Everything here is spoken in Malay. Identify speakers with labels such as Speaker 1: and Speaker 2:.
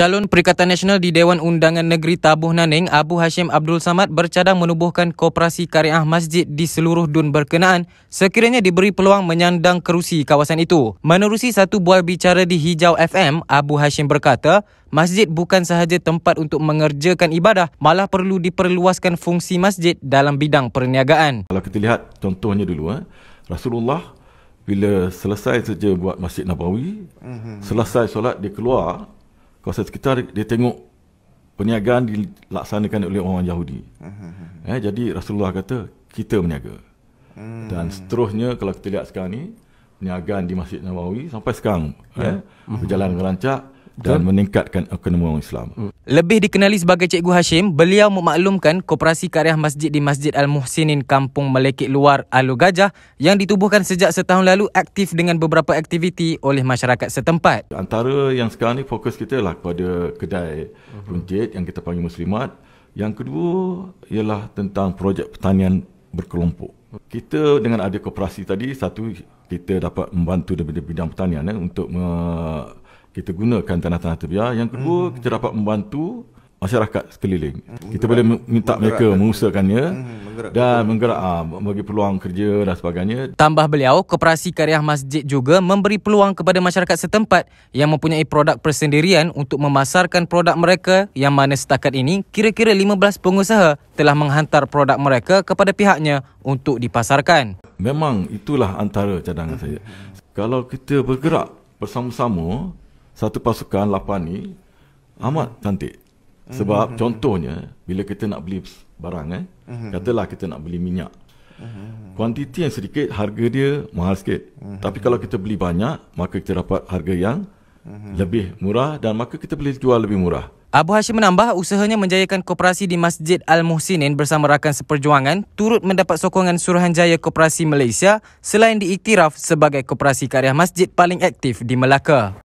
Speaker 1: Calon Perikatan Nasional di Dewan Undangan Negeri Tabuh Naning Abu Hashim Abdul Samad bercadang menubuhkan kooperasi Kariah Masjid di seluruh dun berkenaan sekiranya diberi peluang menyandang kerusi kawasan itu. Menerusi satu buah bicara di Hijau FM, Abu Hashim berkata, Masjid bukan sahaja tempat untuk mengerjakan ibadah, malah perlu diperluaskan fungsi masjid dalam bidang perniagaan.
Speaker 2: Kalau kita lihat contohnya dulu, eh, Rasulullah bila selesai saja buat Masjid Nabawi, mhm. selesai solat dia keluar kawasan sekitar dia tengok perniagaan dilaksanakan oleh orang Yahudi. Uh-huh. Eh, jadi Rasulullah kata kita berniaga. uh Dan hmm. seterusnya kalau kita lihat sekarang ni perniagaan di Masjid Nabawi sampai sekarang uh-huh. berjalan dengan lancar dan meningkatkan ekonomi orang Islam. Hmm.
Speaker 1: Lebih dikenali sebagai Cikgu Hashim, beliau memaklumkan koperasi karya masjid di Masjid Al-Muhsinin Kampung Melekit Luar Alu Gajah yang ditubuhkan sejak setahun lalu aktif dengan beberapa aktiviti oleh masyarakat setempat.
Speaker 2: Antara yang sekarang ni fokus kita lah kepada kedai hmm. runtit yang kita panggil muslimat. Yang kedua ialah tentang projek pertanian berkelompok. Kita dengan ada koperasi tadi, satu kita dapat membantu daripada bidang pertanian eh, untuk uh, kita gunakan tanah-tanah terbiar. Yang kedua, mm-hmm. kita dapat membantu masyarakat sekeliling. Menggerak, kita boleh minta menggerak, mereka mengusahakannya
Speaker 1: mhm, menggerak, dan menggerak, ah, bagi peluang kerja dan sebagainya. Tambah beliau, koperasi karya masjid juga memberi peluang kepada masyarakat setempat yang mempunyai produk persendirian untuk memasarkan produk mereka yang mana setakat ini kira-kira 15 pengusaha telah menghantar produk mereka kepada pihaknya untuk dipasarkan.
Speaker 2: Memang itulah antara cadangan saya. Mhm. Kalau kita bergerak bersama-sama satu pasukan lapan ni amat cantik. Sebab hmm contohnya bila kita nak beli barang eh hmm katalah kita nak beli minyak. hmm Kuantiti yang sedikit harga dia mahal sikit. hmm Tapi kalau kita beli banyak maka kita dapat harga yang hmm lebih murah dan maka kita boleh jual lebih murah.
Speaker 1: Abu Hashim menambah usahanya menjayakan koperasi di Masjid Al-Muhsinin bersama rakan seperjuangan turut mendapat sokongan Suruhanjaya Koperasi Malaysia selain diiktiraf sebagai koperasi karya masjid paling aktif di Melaka.